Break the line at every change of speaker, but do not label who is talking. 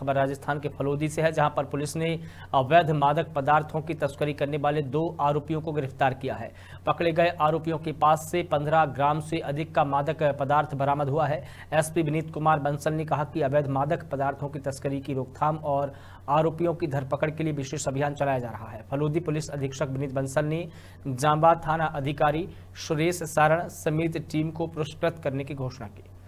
खबर राजस्थान के फलोदी से है जहां पर पुलिस ने अवैध मादक पदार्थों की तस्करी करने वाले दो आरोपियों को गिरफ्तार किया है पकड़े गए आरोपियों के पास से 15 ग्राम से अधिक का मादक पदार्थ बरामद हुआ है एसपी विनीत कुमार बंसल ने कहा कि अवैध मादक पदार्थों की तस्करी की रोकथाम और आरोपियों की धरपकड़ के लिए विशेष अभियान चलाया जा रहा है फलोदी पुलिस अधीक्षक विनीत बंसल ने जाम्बा थाना अधिकारी सुरेश सारण समेत टीम को पुरस्कृत करने की घोषणा की